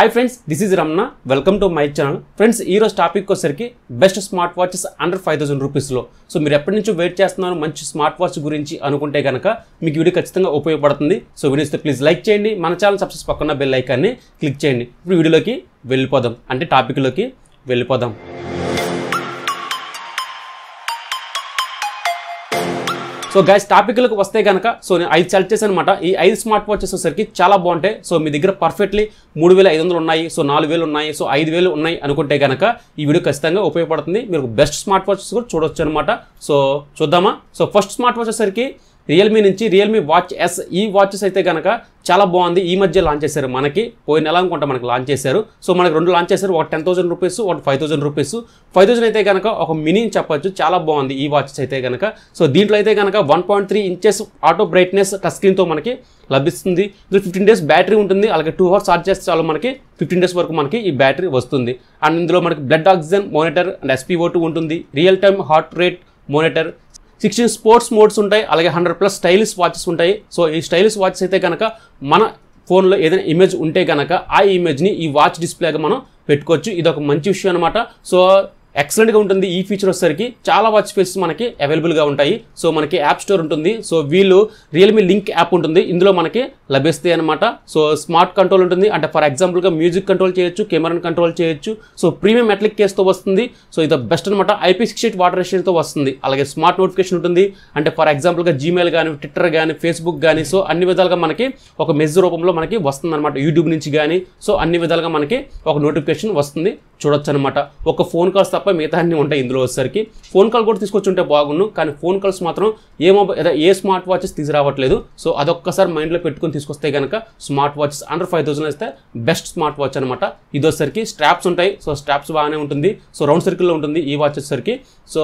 hi friends this is Ramna welcome to my channel friends ఈరోజు topic వచ్చేసరికి best smart watches under five thousand రూపీస్లో so మీరు ఎప్పటి నుంచో వెయిట్ చేస్తున్నారు మంచి స్మార్ట్ వాచ్ గురించి అనుకుంటే కనుక మీకు వీడియో ఖచ్చితంగా ఉపయోగపడుతుంది సో వినిస్తే ప్లీజ్ లైక్ చేయండి మన ఛానల్ సబ్స్క్రైబ్ పక్కన బెల్ ఐకాన్ని క్లిక్ చేయండి ఇప్పుడు వీడియోలోకి వెళ్ళిపోదాం అంటే టాపిక్లోకి వెళ్ళిపోదాం సో గైస్ టాపిక్లకు వస్తే కనుక సో నేను ఐదు సెలెక్ట్ చేశాను అనమాట ఈ ఐదు స్మార్ట్ వాచ్ వచ్చేసరికి చాలా బాగుంటాయి సో మీ దగ్గర పర్ఫెక్ట్లీ మూడు వేల ఐదు వందలు ఉన్నాయి సో నాలుగు వేలు ఉన్నాయి సో ఐదు వేలు ఉన్నాయి అనుకుంటే కనుక ఈ వీడియో ఖచ్చితంగా ఉపయోగపడుతుంది మీరు బెస్ట్ స్మార్ట్ వాచెస్ కూడా చూడొచ్చు అనమాట సో చూద్దామా సో ఫస్ట్ స్మార్ట్ వాచ్ వచ్చేసరికి రియల్మీ నుంచి రియల్మీ వాచ్ ఎస్ ఈ వాచెస్ అయితే కనుక చాలా బాగుంది ఈ మధ్య లాంచ్ చేశారు మనకి పోయిన నెల అనుకుంటా మనకి లాంచ్ చేశారు సో మనకి రెండు లాంచ్ చేశారు ఒక టెన్ థౌసండ్ రూపీస్ ఒకటి five thousand rupees five thousand అయితే కనుక ఒక మినీ చెప్పొచ్చు చాలా బాగుంది ఈ వాచెస్ అయితే కనుక సో దీంట్లో అయితే కనుక one point three inches auto brightness touch స్క్రీన్తో మనకి లభిస్తుంది ఇందులో ఫిఫ్టీన్ డేస్ బ్యాటరీ ఉంటుంది అలాగే టూ అవర్స్ ఛార్జ్ చేస్తే చాలు మనకి ఫిఫ్టీన్ డేస్ వరకు మనకి ఈ బ్యాటరీ వస్తుంది అండ్ ఇందులో మనకి blood oxygen monitor and SpO ఉంటుంది real time heart rate monitor sixteen sports modes ఉంటాయి అలాగే హండ్రెడ్ ప్లస్ స్టైలిష్ వాచెస్ ఉంటాయి సో ఈ స్టైలిష్ వాచెస్ అయితే కనుక మన ఫోన్లో ఏదైనా ఇమేజ్ ఉంటే కనుక ఆ ఇమేజ్ని ఈ వాచ్ డిస్ప్లేగా మనం పెట్టుకోవచ్చు ఇది ఒక మంచి విషయం అనమాట సో ఎక్సలెంట్గా ఉంటుంది ఈ ఫీచర్ వచ్చేసరికి చాలా వాచ్ ఫేస్ మనకి అవైలబుల్గా ఉంటాయి సో మనకి యాప్ స్టోర్ ఉంటుంది సో వీళ్ళు రియల్మీ లింక్ యాప్ ఉంటుంది ఇందులో మనకి లభిస్తాయి అనమాట సో స్మార్ట్ కంట్రోల్ ఉంటుంది అంటే ఫర్ ఎగ్జాంపుల్గా మ్యూజిక్ కంట్రోల్ చేయొచ్చు కెమెరాను కంట్రోల్ చేయొచ్చు సో ప్రీమియం మెట్లిక్ కేస్తో వస్తుంది సో ఇది బెస్ట్ అనమాట ఐపీ సిక్స్ ఎయిట్ వాటర్ రేషన్తో వస్తుంది అలాగే స్మార్ట్ నోటిఫికేషన్ ఉంటుంది అంటే ఫర్ ఎగ్జాంపుల్గా జీమెయిల్ కానీ ట్విట్టర్ కానీ ఫేస్బుక్ కానీ సో అన్ని విధాలుగా మనకి ఒక మెజ్ రూపంలో మనకి వస్తుంది అనమాట యూట్యూబ్ నుంచి కానీ సో అన్ని విధాలుగా మనకి ఒక నోటిఫికేషన్ వస్తుంది చూడొచ్చు అనమాట ఒక ఫోన్ కాల్స్ తప్ప మిగతా అన్నీ ఉంటాయి ఇందులో వచ్చేసరికి ఫోన్ కాల్ కూడా తీసుకొచ్చుంటే బాగుండు కానీ ఫోన్ కాల్స్ మాత్రం ఏ మొబైల్ ఏ స్మార్ట్ వాచెస్ తీసుకురావట్లేదు సో అదొక్కసారి మైండ్లో పెట్టుకుని తీసుకొస్తే కనుక smart watches under five thousand వస్తే బెస్ట్ స్మార్ట్ వాచ్ అనమాట ఇది వచ్చేసరికి స్ట్రాప్స్ ఉంటాయి సో స్ట్రాప్స్ బాగానే ఉంటుంది సో రౌండ్ సర్కిల్లో ఉంటుంది ఈ వాచ్ వచ్చేసరికి సో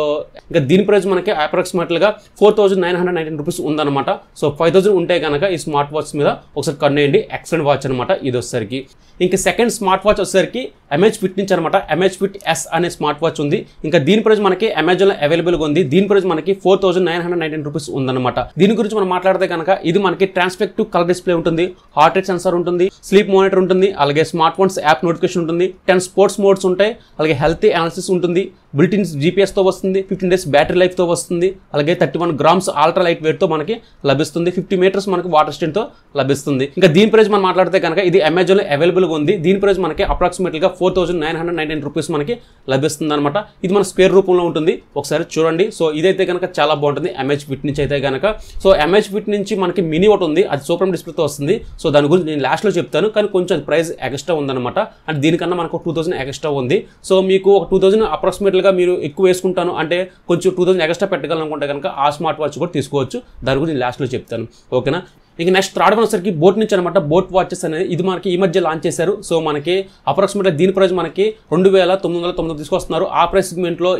ఇంకా దీని ప్రైస్ మనకి అప్రాక్సిమేట్గా four thousand nine hundred nineteen rupees ఉందన్నమాట సో ఫైవ్ థౌసండ్ ఉంటే కనుక ఈ స్మార్ట్ వాచ్ మీద ఒకసారి కన్నేయండి ఎక్సలెంట్ వాచ్ అనమాట ఇది వచ్చేసరికి ఇంకా సెకండ్ స్మార్ట్ వాచ్ వచ్చేసరికి ఎంహెచ్ ఫిట్ నుంచి అనమాట అనమాట ఎంహెచ్ ఫిట్ ఎస్ అనే స్మార్ట్ వాచ్ ఉంది ఇంకా దీని ప్రైస్ మనకి అమెజాన్లో అవైలబుల్గా ఉంది దీని ప్రైస్ మనకి four thousand nine hundred nineteen rupees ఉందన్నమాట దీని గురించి మనం మాట్లాడితే కనుక ఇది మనకి ట్రాన్స్పెక్టివ్ కలర్ డిస్ప్లే ఉంటుంది హార్ట్ రేట్ సెన్సార్ ఉంటుంది స్లీప్ మానిటర్ ఉంటుంది అలాగే స్మార్ట్ ఫోన్స్ యాప్ నోటిఫికేషన్ ఉంటుంది టెన్ స్పోర్ట్స్ మోడ్స్ ఉంటాయి అలాగే హెల్త్ అనాలిసిస్ ఉంటుంది బుల్టిన్స్ జీపీఎస్తో వస్తుంది ఫిఫ్టీన్ డేస్ బ్యాటరీ లైఫ్తో వస్తుంది అలాగే thirty one grams ultra light వెయిట్తో మనకి లభిస్తుంది ఫిఫ్టీ మీటర్స్ మనకి వాటర్ స్టెంట్తో లభిస్తుంది ఇంకా దీని ప్రైజ్ మనం మాట్లాడితే కనుక ఇది అమెజాన్లో అవైలబుల్గా ఉంది దీని ప్రైజ్ మనకి అప్రాక్సిమేట్గా four nine hundred hundred nineteen rupees మనకి లభిస్తుంది అనమాట ఇది మన స్క్వేర్ రూపంలో ఉంటుంది ఒకసారి చూడండి సో ఇదైతే కనుక చాలా బాగుంటుంది ఎంహెచ్ ఫిట్ నుంచి అయితే కనుక సో ఎంహెచ్ ఫిట్ నుంచి మనకి మినీ ఒకటి ఉంది అది సూపర్ డిస్ప్లేతో వస్తుంది సో దాని గురించి నేను లాస్ట్లో చెప్తాను కానీ కొంచెం ప్రైస్ ఎక్స్ట్రా ఉందన్నమాట అండ్ దీనికన్నా మనకు టూ థౌసండ్ ఎక్స్ట్రా ఉంది సో మీకు ఒక టూ థౌసండ్ అప్రాక్సిమేట్గా మీరు ఎక్కువ వేసుకుంటాను అంటే కొంచెం టూ థౌసండ్ ఎక్స్ట్రా పెట్టగలనుకుంటే కనుక ఆ స్మార్ట్ వాచ్ కూడా తీసుకోవచ్చు దాని గురించి లాస్ట్లో చెప్తాను ఓకేనా ఇక నెక్స్ట్ థర్డ్ వన్ వచ్చేసరికి బోట్ నుంచి అనమాట బోట్ వాచెస్ అనేది ఇది మనకి ఈ మధ్య లాంచ్ చేశారు సో మనకి అప్రాక్సిమేట్గా దీని ప్రైస్ మనకి రెండు వేల తొమ్మిది వందల తొమ్మిది తీసుకొస్తున్నారు ఆ ప్రైస్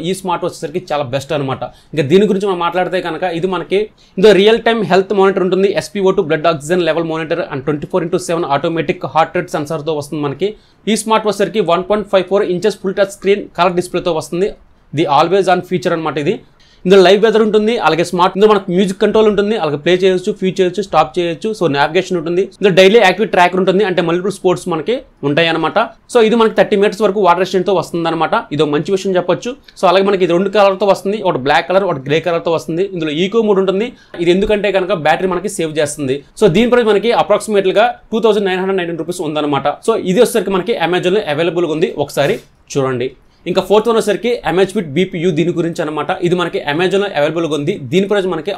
ఈ స్మార్ట్ వచ్చేసరికి చాలా బెస్ట్ అనమాట ఇంకా దీని గురించి మనం మాట్లాడితే కనుక ఇది మనకి ఇందులో రియల్ టైమ్ హెల్త్ మానిటర్ ఉంటుంది SPO two blood oxygen level monitor and twenty four into seven automatic heart rate సెన్సార్తో వస్తుంది మనకి ఈ స్మార్ట్ వచ్చేసరికి one point five four inches full touch screen colour డిస్ప్లేతో వస్తుంది ది ఆల్వేజ్ ఆన్ ఫీచర్ అనమాట ఇది ఇందులో లైవ్ వెదర్ ఉంటుంది అలాగే స్మార్ట్ ఇందులో మనకు మ్యూజిక్ కంట్రోల్ ఉంటుంది అలాగే ప్లే చేయొచ్చు ఫ్యూజ్ చేయొచ్చు స్టాప్ చేయొచ్చు సో నావిగేషన్ ఉంటుంది ఇందులో డైలీ యాక్టివ్ ట్రాకర్ ఉంటుంది అంటే మల్టిపుల్ స్పోర్ట్స్ మనకి ఉంటాయి అనమాట సో ఇది మనకి థర్టీ మీటర్స్ వరకు వాటర్ రెసిడెంట్తో వస్తుంది అనమాట ఇది మంచి విషయం చెప్పొచ్చు సో అలాగే మనకి ఇది రెండు కలర్తో వస్తుంది ఒకటి బ్లాక్ కలర్ ఒకటి గ్రే కలర్తో వస్తుంది ఇందులో ఈకో మూడు ఉంటుంది ఇది ఎందుకంటే కనుక బ్యాటరీ మనకి సేవ్ చేస్తుంది సో దీని ప్రైస్ మనకి అప్రాక్సిమేట్గా two thousand nine hundred nineteen rupees ఉందన్నమాట సో ఇది వచ్చేసరికి మనకి అమెజాన్లో అవైలబుల్గా ఉంది ఒకసారి చూడండి ఇంకా ఫోర్త్ వన్ వచ్చేసరికి ఎంహెచ్ విత్ బీపీయూ దీని గురించి అనమాట ఇది మనకి అమెజాన్లో అవైలబుల్గా ఉంది దీని ప్రైస్ మనకి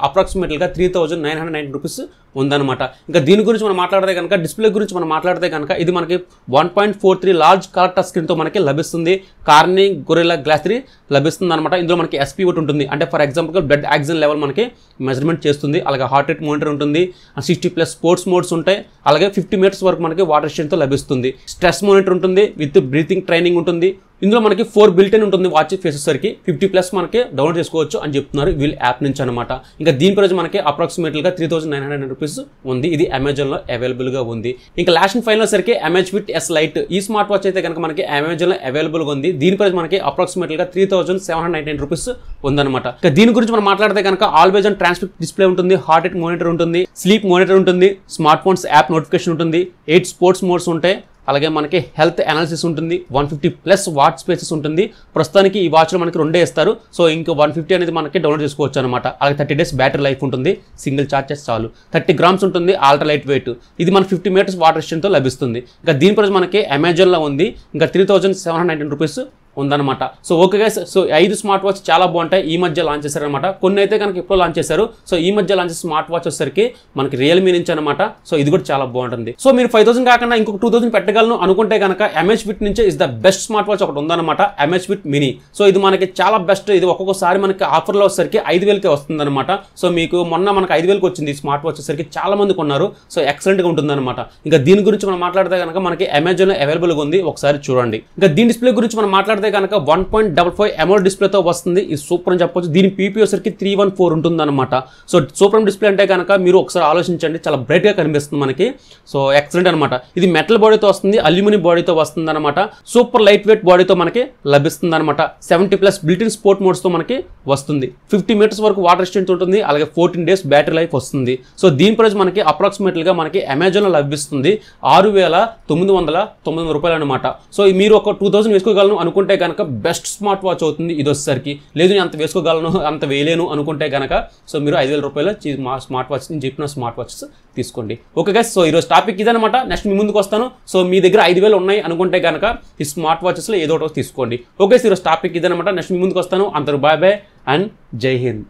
గా three thousand nine hundred nine rupees ఉందన్నమాట ఇంకా దీని గురించి మనం మాట్లాడితే కనుక డిస్ప్లే గురించి మనం మాట్లాడితే కనుక ఇది మనకి one point four three large colour touch స్క్రీన్తో మనకి లభిస్తుంది కార్నింగ్ గొరెలా గ్లాస్ త్రీ లభిస్తుంది అనమాట ఇందులో మనకి ఎస్పీ ఒకటి ఉంటుంది అంటే for example blood oxygen level మనకి మెజర్మెంట్ చేస్తుంది అలాగే హార్ట్ రేట్ మోనిటర్ ఉంటుంది సిక్స్టీ ప్లస్ స్పోర్ట్స్ మోడ్స్ ఉంటాయి అలాగే ఫిఫ్టీ మినిట్స్ వరకు మనకి వాటర్ స్ట్రెంత్తో లభిస్తుంది స్ట్రెస్ మోనిటర్ ఉంటుంది విత్ బ్రీతింగ్ ట్రైనింగ్ ఉంటుంది ఇందులో మనకి ఫోర్ బిల్టెన్ ఉంటుంది వాచ్ చేసేసరికి ఫిఫ్టీ ప్లస్ మనకి డౌన్లోడ్ చేసుకోవచ్చు అని చెప్తున్నారు వీల్ యాప్ నుంచి అనమాట ఇంకా దీని ప్రైస్ మనకి అప్రాక్సిమేట్గా three thousand nine hundred rupees ఉంది ఇది అమెజాన్లో అవైలబుల్గా ఉంది ఇంకా లాస్ట్ అండ్ ఫైనల్ సరికి ఎంహెచ్ విత్ ఎస్ లైట్ ఈ స్మార్ట్ వాచ్ అయితే కనుక మనకి అమెజాన్లో అవైలబుల్గా ఉంది దీని ప్రైస్ మనకి అప్రాక్సిమేట్గా three thousand thousand seven hundred ninety nine rupees ఉందన్నమాట అనమాట దీని గురించి మనం మాట్లాడితే కనుక ఆల్వేజ్ అండ్ ట్రాన్స్పిక్ డిస్ప్లే ఉంటుంది హార్ట్ రేట్ మానిటర్ ఉంటుంది స్లీప్ మానిటర్ ఉంటుంది స్మార్ట్ ఫోన్స్ యాప్ నోటిఫికేషన్ ఉంటుంది ఎయిట్ స్పోర్ట్స్ మోడ్స్ ఉంటాయి అలాగే మనకి హెల్త్ అనాలిసిస్ ఉంటుంది one fifty plus watch faces ఉంటుంది ప్రస్తుతానికి ఈ వాచ్లో మనకి రెండే ఇస్తారు సో ఇంకో వన్ ఫిఫ్టీ అనేది మనకి డౌన్లోడ్ చేసుకోవచ్చు అనమాట అలాగే థర్టీ డేస్ బ్యాటరీ లైఫ్ ఉంటుంది సింగిల్ చార్జెస్ చాలు థర్టీ గ్రామ్స్ ఉంటుంది లైట్ వెయిట్ ఇది మన ఫిఫ్టీ మీటర్స్ వాటర్ తో లభిస్తుంది ఇంకా దీని ప్రైస్ మనకి అమెజాన్లో ఉంది ఇంకా three thousand seven hundred nineteen rupees ఉందన్నమాట సో ఓకే గైస్ సో ఐదు స్మార్ట్ వాచ్ చాలా బాగుంటాయి ఈ మధ్య లాంచ్ చేశారనమాట కొన్ని అయితే కనుక ఎప్పుడు లాంచ్ చేశారు సో ఈ మధ్య లాంచ్ స్మార్ట్ వాచ్ వచ్చేసరికి మనకి రియల్మీ నుంచి అనమాట సో ఇది కూడా చాలా బాగుంటుంది సో మీరు ఫైవ్ థౌసండ్ కాకుండా ఇంకొక టూ థౌసండ్ పెట్టగలను అనుకుంటే కనుక ఎంహెచ్ బిట్ నుంచి is the best smart watch ఒకటి ఉందన్నమాట ఎంహెచ్ బిట్ మినీ సో ఇది మనకి చాలా బెస్ట్ ఇది ఒక్కొక్కసారి మనకి ఆఫర్లో వచ్చేసరికి ఐదు వేలకే వస్తుందన్నమాట సో మీకు మొన్న మనకి ఐదు వేలకు వచ్చింది స్మార్ట్ వాచ్ వచ్చేసరికి చాలా మంది కొన్నారు సో ఎక్సలెంట్గా ఉంటుందన్నమాట ఇంకా దీని గురించి మనం మాట్లాడితే కనుక మనకి అమెజాన్లో అవైలబుల్గా ఉంది ఒకసారి చూడండి ఇంకా దీని డిస్ప్లే గురించి మనం మాట్లాడితే వస్తే కనుక one point double five AMOLED డిస్ప్లేతో వస్తుంది ఇది సూపర్ అని చెప్పొచ్చు దీని పీపీ వచ్చరికి త్రీ వన్ ఫోర్ ఉంటుందన్నమాట సో సూపర్ డిస్ప్లే అంటే కనుక మీరు ఒకసారి ఆలోచించండి చాలా బ్రైట్గా కనిపిస్తుంది మనకి సో ఎక్సలెంట్ అనమాట ఇది మెటల్ బాడీతో వస్తుంది అల్యూమినియం బాడీతో వస్తుంది అనమాట సూపర్ లైట్ వెయిట్ బాడీతో మనకి లభిస్తుంది అనమాట సెవెంటీ ప్లస్ బిల్టిన్ స్పోర్ట్ మోడ్స్తో మనకి వస్తుంది ఫిఫ్టీ మీటర్స్ వరకు వాటర్ స్ట్రెంత్ ఉంటుంది అలాగే ఫోర్టీన్ డేస్ బ్యాటరీ లైఫ్ వస్తుంది సో దీని ప్రైస్ మనకి అప్రాక్సిమేట్లీగా మనకి అమెజాన్లో లభిస్తుంది ఆరు వేల తొమ్మిది వందల తొమ్మిది రూపాయలు అనమాట సో మీరు ఒక టూ థౌసండ్ వేసుకోగలను అనుకుంటే కనుక బెస్ట్ స్మార్ట్ వాచ్ అవుతుంది ఇది వచ్చేసరికి లేదు నేను అంత వేసుకోగలను అంత వేయలేను అనుకుంటే కనుక సో మీరు ఐదు వేల రూపాయల మా స్మార్ట్ వాచ్ నేను చెప్పిన స్మార్ట్ వాచెస్ తీసుకోండి ఓకే గైస్ సో ఈరోజు టాపిక్ ఇదనమాట నెక్స్ట్ మీ ముందుకు వస్తాను సో మీ దగ్గర ఐదు వేలు ఉన్నాయి అనుకుంటే కనుక ఈ స్మార్ట్ వాచెస్లో ఏదో ఒకటి తీసుకోండి ఓకే ఈరోజు టాపిక్ ఇదనమాట నెక్స్ట్ మీ ముందుకు వస్తాను అందరు బాయ్ బాయ్ అండ్ జై హింద్